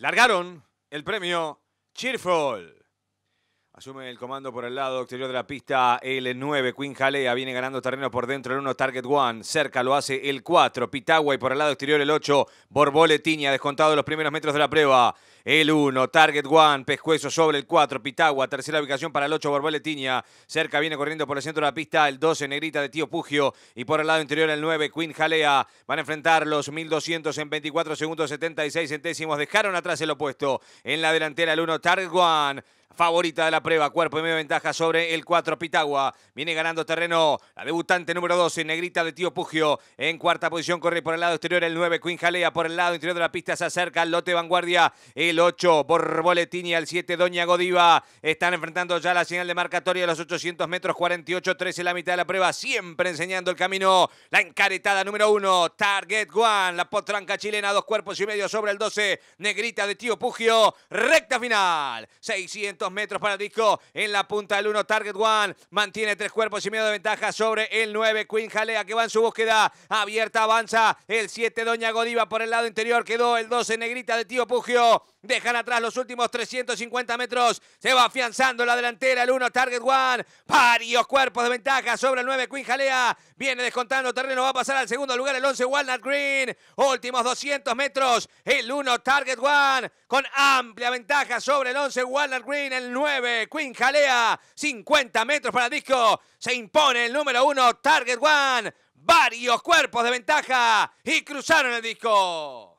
largaron el premio Cheerful. Asume el comando por el lado exterior de la pista el 9, Queen Jalea, viene ganando terreno por dentro el 1, Target One, cerca lo hace el 4, Pitagua y por el lado exterior el 8, Borbole Tiña, descontado los primeros metros de la prueba, el 1, Target One, Pescuezo sobre el 4, Pitagua, tercera ubicación para el 8, Borbole Tiña, cerca viene corriendo por el centro de la pista el 12, Negrita de Tío Pugio y por el lado interior el 9, Queen Jalea, van a enfrentar los 1200 en 24 segundos 76 centésimos, dejaron atrás el opuesto, en la delantera el 1, Target One, favorita de la prueba. Cuerpo y medio ventaja sobre el 4 Pitagua. Viene ganando terreno la debutante número 12, Negrita de Tío Pugio. En cuarta posición corre por el lado exterior el 9, Queen Jalea. Por el lado interior de la pista se acerca el lote vanguardia. El 8, Borboletini. Al 7, Doña Godiva. Están enfrentando ya la señal de marcatoria de los 800 metros. 48-13 la mitad de la prueba. Siempre enseñando el camino. La encaretada número 1, Target One. La potranca chilena, dos cuerpos y medio sobre el 12. Negrita de Tío Pugio. Recta final. 600 metros para Disco en la punta del 1. Target One mantiene tres cuerpos y medio de ventaja sobre el 9. Queen Jalea que va en su búsqueda. Abierta avanza el 7 Doña Godiva por el lado interior. Quedó el 12 Negrita de Tío Pugio. Dejan atrás los últimos 350 metros. Se va afianzando la delantera. El 1 Target One. Varios cuerpos de ventaja sobre el 9 Queen Jalea. Viene descontando terreno. Va a pasar al segundo lugar el 11 Walnut Green. Últimos 200 metros. El 1 Target One. Con amplia ventaja sobre el 11 Walnut Green el 9. Queen jalea 50 metros para disco. Se impone el número 1, Target One. Varios cuerpos de ventaja y cruzaron el disco.